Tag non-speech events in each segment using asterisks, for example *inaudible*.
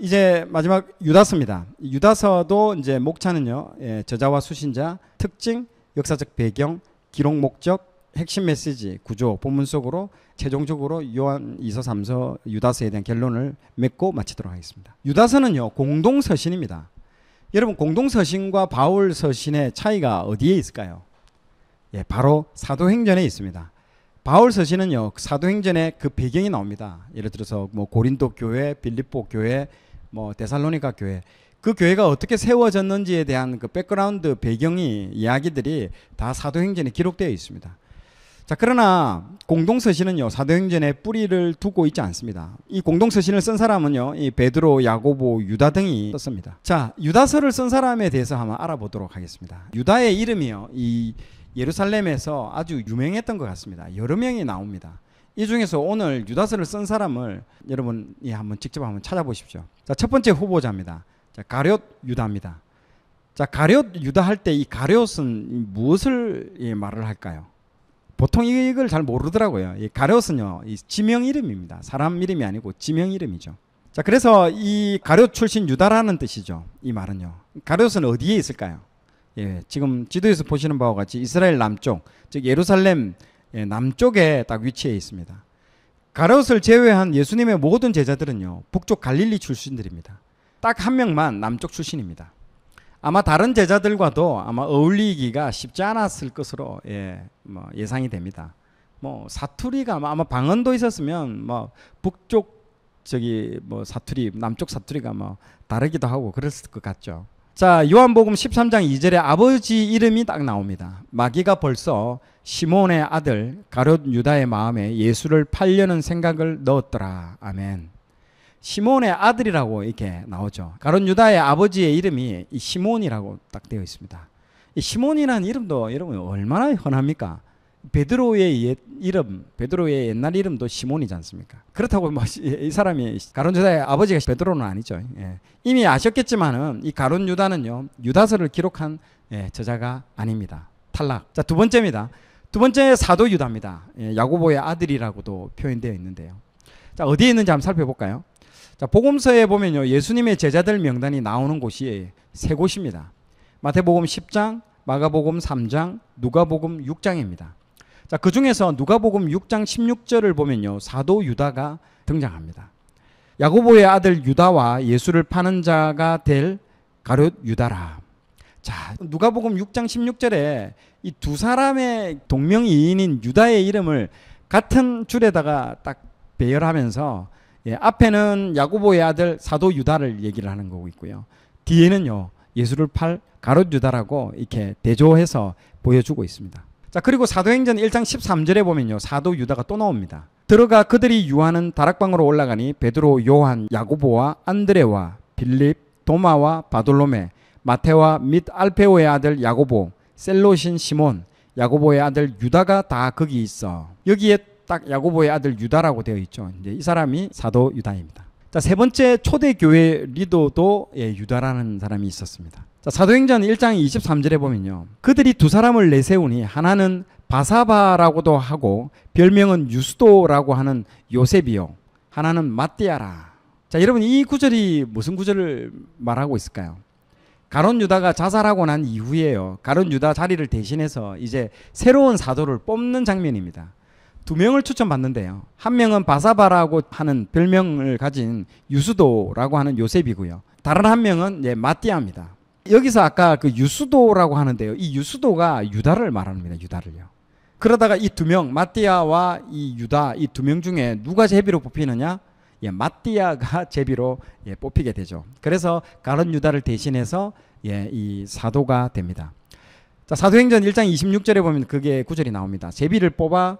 이제 마지막 유다서입니다. 유다서도 이제 목차는요. 예, 저자와 수신자, 특징, 역사적 배경, 기록 목적, 핵심 메시지, 구조, 본문 속으로 최종적으로 요한 2서, 3서, 유다서에 대한 결론을 맺고 마치도록 하겠습니다. 유다서는요. 공동 서신입니다. 여러분 공동 서신과 바울 서신의 차이가 어디에 있을까요? 예, 바로 사도행전에 있습니다. 바울 서신은요 사도행전에 그 배경이 나옵니다. 예를 들어서 뭐 고린도 교회, 빌립보 교회, 뭐 데살로니가 교회 그 교회가 어떻게 세워졌는지에 대한 그 백그라운드 배경이 이야기들이 다 사도행전에 기록되어 있습니다. 자, 그러나 공동서신은요, 사도행전에 뿌리를 두고 있지 않습니다. 이 공동서신을 쓴 사람은요, 이 베드로, 야고보, 유다 등이 썼습니다. 자, 유다서를 쓴 사람에 대해서 한번 알아보도록 하겠습니다. 유다의 이름이요, 이 예루살렘에서 아주 유명했던 것 같습니다. 여러 명이 나옵니다. 이 중에서 오늘 유다서를 쓴 사람을 여러분이 예, 한번 직접 한번 찾아보십시오. 자, 첫 번째 후보자입니다. 자, 가룟 유다입니다. 자, 가룟 유다 할 때 이 가룟은 무엇을 예, 말을 할까요? 보통 이걸 잘 모르더라고요. 이 가룟은요, 이 지명 이름입니다. 사람 이름이 아니고 지명 이름이죠. 자, 그래서 이 가룟 출신 유다라는 뜻이죠. 이 말은요. 가룟은 어디에 있을까요? 예, 지금 지도에서 보시는 바와 같이 이스라엘 남쪽, 즉 예루살렘 예, 남쪽에 딱 위치해 있습니다. 가롯을 제외한 예수님의 모든 제자들은요. 북쪽 갈릴리 출신들입니다. 딱 한 명만 남쪽 출신입니다. 아마 다른 제자들과도 아마 어울리기가 쉽지 않았을 것으로 예, 뭐 예상이 됩니다. 뭐 사투리가 아마 방언도 있었으면 뭐 북쪽 저기 뭐 사투리 남쪽 사투리가 뭐 다르기도 하고 그랬을 것 같죠. 자, 요한복음 13장 2절에 아버지 이름이 딱 나옵니다. 마귀가 벌써 시몬의 아들 가롯 유다의 마음에 예수를 팔려는 생각을 넣었더라. 아멘. 시몬의 아들이라고 이렇게 나오죠. 가롯 유다의 아버지의 이름이 시몬이라고 딱 되어 있습니다. 시몬이라는 이름도 여러분 얼마나 흔합니까? 베드로의 옛 이름, 베드로의 옛날 이름도 시몬이지 않습니까? 그렇다고 뭐이 사람이 가론 유다의 아버지가 베드로는 아니죠. 예. 이미 아셨겠지만은 이 가론 유다는요 유다서를 기록한 예, 저자가 아닙니다. 탈락. 자두 번째입니다. 두 번째 사도 유다입니다. 예, 야고보의 아들이라고도 표현되어 있는데요. 자 어디에 있는지 한번 살펴볼까요? 자 복음서에 보면요 예수님의 제자들 명단이 나오는 곳이 세 곳입니다. 마태복음 10장, 마가복음 3장, 누가복음 6장입니다. 자, 그 중에서 누가복음 6장 16절을 보면요. 사도 유다가 등장합니다. 야고보의 아들 유다와 예수를 파는 자가 될 가룟 유다라. 자, 누가복음 6장 16절에 이 두 사람의 동명이인인 유다의 이름을 같은 줄에다가 딱 배열하면서 예, 앞에는 야고보의 아들 사도 유다를 얘기를 하는 거고 있고요. 뒤에는요. 예수를 팔 가롯 유다라고 이렇게 대조해서 보여주고 있습니다. 자, 그리고 사도행전 1장 13절에 보면요. 사도 유다가 또 나옵니다. 들어가 그들이 유하는 다락방으로 올라가니 베드로, 요한, 야구보와 안드레와 빌립, 도마와 바돌로메, 마테와 및 알페오의 아들 야구보 셀로신 시몬, 야구보의 아들 유다가 다 거기 있어. 여기에 딱야구보의 아들 유다라고 되어 있죠. 이제 이 사람이 사도 유다입니다. 자, 세 번째 초대 교회 리더도 예, 유다라는 사람이 있었습니다. 자, 사도행전 1장 23절에 보면요. 그들이 두 사람을 내세우니 하나는 바사바라고도 하고 별명은 유수도라고 하는 요셉이요. 하나는 마띠아라. 자, 여러분 이 구절이 무슨 구절을 말하고 있을까요? 가론 유다가 자살하고 난 이후에요. 가론 유다 자리를 대신해서 이제 새로운 사도를 뽑는 장면입니다. 두 명을 추천받는데요. 한 명은 바사바라고 하는 별명을 가진 유수도라고 하는 요셉이고요. 다른 한 명은 예, 마띠아입니다. 여기서 아까 그 유수도라고 하는데요. 이 유수도가 유다를 말합니다. 유다를요. 그러다가 이 두 명, 마띠아와 이 유다 이 두 명 중에 누가 제비로 뽑히느냐? 예, 마띠아가 *laughs* 제비로 예, 뽑히게 되죠. 그래서 가른 유다를 대신해서 예, 이 사도가 됩니다. 자, 사도행전 1장 26절에 보면 그게 구절이 나옵니다. 제비를 뽑아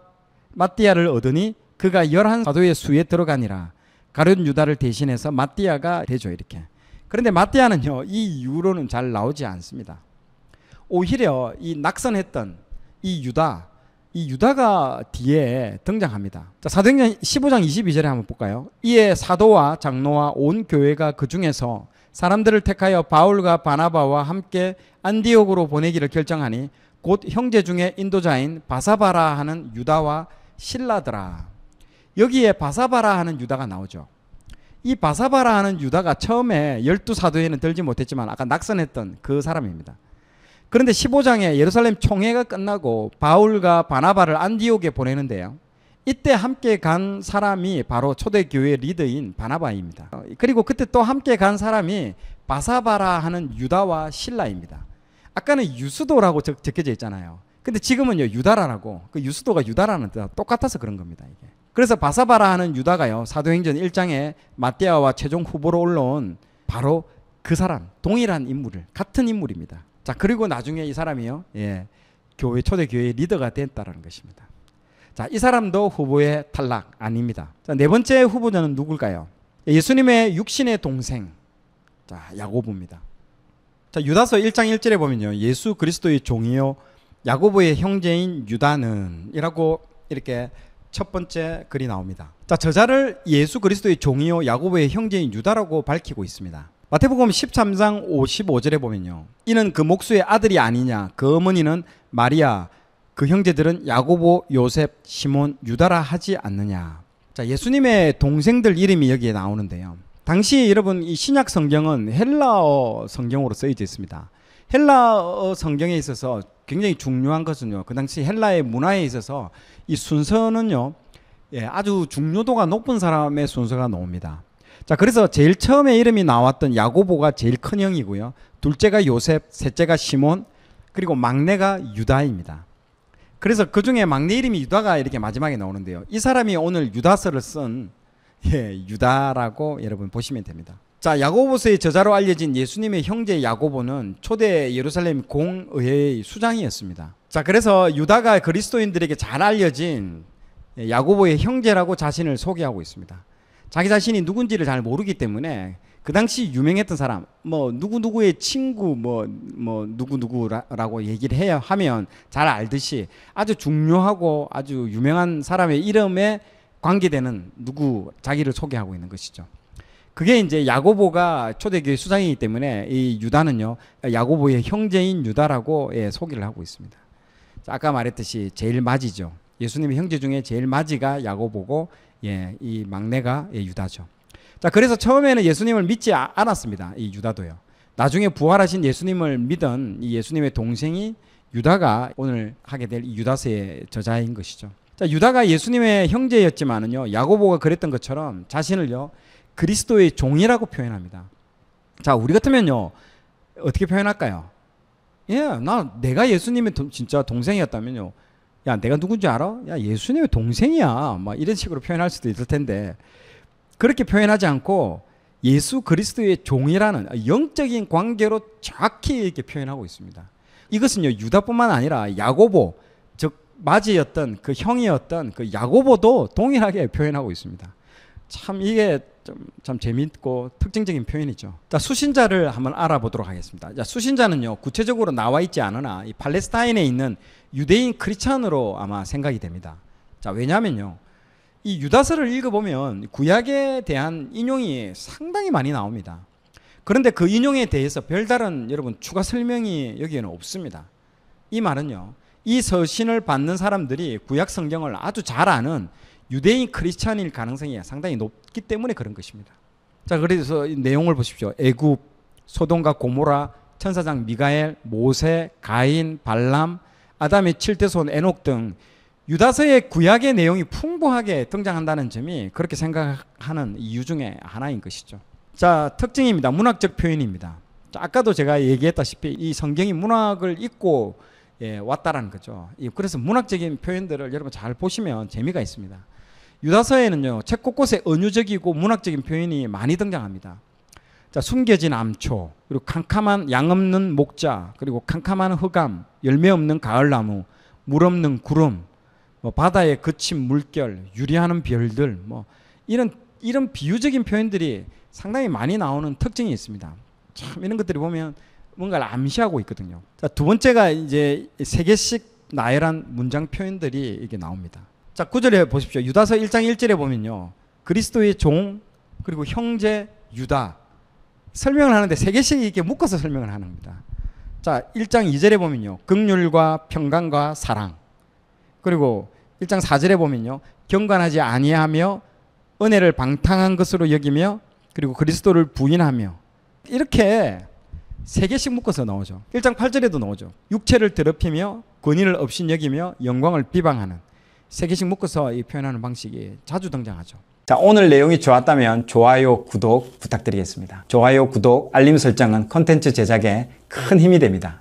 마띠아를 얻으니 그가 열한 사도의 수에 들어가니라. 가룟 유다를 대신해서 마띠아가 되죠 이렇게. 그런데 마띠아는요 이이후로는잘 나오지 않습니다. 오히려 이 낙선했던 이 유다, 이 유다가 뒤에 등장합니다. 자, 사도행전 15장 22절에 한번 볼까요? 이에 사도와 장로와 온 교회가 그 중에서 사람들을 택하여 바울과 바나바와 함께 안디옥으로 보내기를 결정하니 곧 형제 중에 인도자인 바사바라 하는 유다와 신라더라. 여기에 바사바라 하는 유다가 나오죠. 이 바사바라 하는 유다가 처음에 열두 사도에는 들지 못했지만 아까 낙선했던 그 사람입니다. 그런데 15장에 예루살렘 총회가 끝나고 바울과 바나바를 안디옥에 보내는데요. 이때 함께 간 사람이 바로 초대교회 리더인 바나바입니다. 그리고 그때 또 함께 간 사람이 바사바라 하는 유다와 신라입니다. 아까는 유수도라고 적, 적혀져 있잖아요. 근데 지금은요 유다라라고 그 유수도가 유다라는 뜻 똑같아서 그런 겁니다 이게. 그래서 바사바라 하는 유다가요 사도행전 1장에 마띠아와 최종 후보로 올라온 바로 그 사람 동일한 인물을 같은 인물입니다. 자 그리고 나중에 이 사람이요 예, 교회 초대 교회 리더가 됐다라는 것입니다. 자이 사람도 후보의 탈락 아닙니다. 자, 네 번째 후보자는 누굴까요? 예수님의 육신의 동생 자 야고보입니다. 자 유다서 1장 1절에 보면요 예수 그리스도의 종이요 야고보의 형제인 유다는이라고 이렇게 첫 번째 글이 나옵니다. 자, 저자를 예수 그리스도의 종이요 야고보의 형제인 유다라고 밝히고 있습니다. 마태복음 13장 55절에 보면요. 이는 그 목수의 아들이 아니냐. 그 어머니는 마리아, 그 형제들은 야고보, 요셉, 시몬, 유다라 하지 않느냐. 자, 예수님의 동생들 이름이 여기에 나오는데요. 당시 여러분 이 신약 성경은 헬라어 성경으로 쓰여져 있습니다. 헬라 성경에 있어서 굉장히 중요한 것은요. 그 당시 헬라의 문화에 있어서 이 순서는요. 예, 아주 중요도가 높은 사람의 순서가 나옵니다. 자, 그래서 제일 처음에 이름이 나왔던 야고보가 제일 큰 형이고요. 둘째가 요셉, 셋째가 시몬, 그리고 막내가 유다입니다. 그래서 그 중에 막내 이름이 유다가 이렇게 마지막에 나오는데요. 이 사람이 오늘 유다서를 쓴 예, 유다라고 여러분 보시면 됩니다. 자 야고보서의 저자로 알려진 예수님의 형제 야고보는 초대 예루살렘 공의회의 수장이었습니다. 자 그래서 유다가 그리스도인들에게 잘 알려진 야고보의 형제라고 자신을 소개하고 있습니다. 자기 자신이 누군지를 잘 모르기 때문에 그 당시 유명했던 사람 뭐 누구 누구의 친구 뭐 뭐 누구 누구라고 얘기를 해야 하면 잘 알듯이 아주 중요하고 아주 유명한 사람의 이름에 관계되는 누구 자기를 소개하고 있는 것이죠. 그게 이제 야고보가 초대교회 수장이기 때문에 이 유다는요 야고보의 형제인 유다라고 예, 소개를 하고 있습니다. 아까 말했듯이 제일 맞이죠. 예수님의 형제 중에 제일 맞이가 야고보고 예, 이 막내가 예, 유다죠. 자 그래서 처음에는 예수님을 믿지 아, 않았습니다. 이 유다도요. 나중에 부활하신 예수님을 믿은 이 예수님의 동생이 유다가 오늘 하게 될 유다서의 저자인 것이죠. 자, 유다가 예수님의 형제였지만은요. 야고보가 그랬던 것처럼 자신을요. 그리스도의 종이라고 표현합니다. 자, 우리 같으면요. 어떻게 표현할까요? 예, 나 내가 예수님의 도, 진짜 동생이었다면요. 야, 내가 누군지 알아? 야, 예수님의 동생이야. 막 이런 식으로 표현할 수도 있을 텐데. 그렇게 표현하지 않고 예수 그리스도의 종이라는 영적인 관계로 정확히 이렇게 표현하고 있습니다. 이것은요, 유다뿐만 아니라 야고보, 즉, 맞이였던 그 형이었던 그 야고보도 동일하게 표현하고 있습니다. 참 이게 좀, 참 재밌고 특징적인 표현이죠. 자, 수신자를 한번 알아보도록 하겠습니다. 자, 수신자는요, 구체적으로 나와 있지 않으나 이 팔레스타인에 있는 유대인 크리스찬으로 아마 생각이 됩니다. 자, 왜냐면요. 이 유다서를 읽어보면 구약에 대한 인용이 상당히 많이 나옵니다. 그런데 그 인용에 대해서 별다른 여러분 추가 설명이 여기에는 없습니다. 이 말은요, 이 서신을 받는 사람들이 구약 성경을 아주 잘 아는 유대인 크리스찬일 가능성이 상당히 높기 때문에 그런 것입니다. 자, 그래서 내용을 보십시오. 애굽, 소돔과 고모라, 천사장 미가엘, 모세, 가인, 발람, 아담의 칠대손 에녹 등 유다서의 구약의 내용이 풍부하게 등장한다는 점이 그렇게 생각하는 이유 중에 하나인 것이죠. 자, 특징입니다. 문학적 표현입니다. 자, 아까도 제가 얘기했다시피 이 성경이 문학을 읽고 예, 왔다라는 거죠. 그래서 문학적인 표현들을 여러분 잘 보시면 재미가 있습니다. 유다서에는요 책 곳곳에 은유적이고 문학적인 표현이 많이 등장합니다. 자 숨겨진 암초 그리고 캄캄한 양 없는 목자 그리고 캄캄한 흑암 열매 없는 가을나무 물 없는 구름 뭐 바다에 그친 물결 유리하는 별들 뭐 이런 이런 비유적인 표현들이 상당히 많이 나오는 특징이 있습니다. 참 이런 것들이 보면 뭔가를 암시하고 있거든요. 자, 두 번째가 이제 세 개씩 나열한 문장 표현들이 이게 나옵니다. 자, 구절에 보십시오. 유다서 1장 1절에 보면요. 그리스도의 종 그리고 형제 유다 설명을 하는데 세 개씩 이렇게 묶어서 설명을 하는 겁니다. 자, 1장 2절에 보면요. 극률과 평강과 사랑. 그리고 1장 4절에 보면요. 경건하지 아니하며 은혜를 방탕한 것으로 여기며 그리고 그리스도를 부인하며 이렇게 세 개씩 묶어서 나오죠. 1장 8절에도 나오죠. 육체를 더럽히며 권위를 업신 여기며 영광을 비방하는 세 개씩 묶어서 표현하는 방식이 자주 등장하죠. 자, 오늘 내용이 좋았다면 좋아요, 구독 부탁드리겠습니다. 좋아요, 구독, 알림 설정은 컨텐츠 제작에 큰 힘이 됩니다.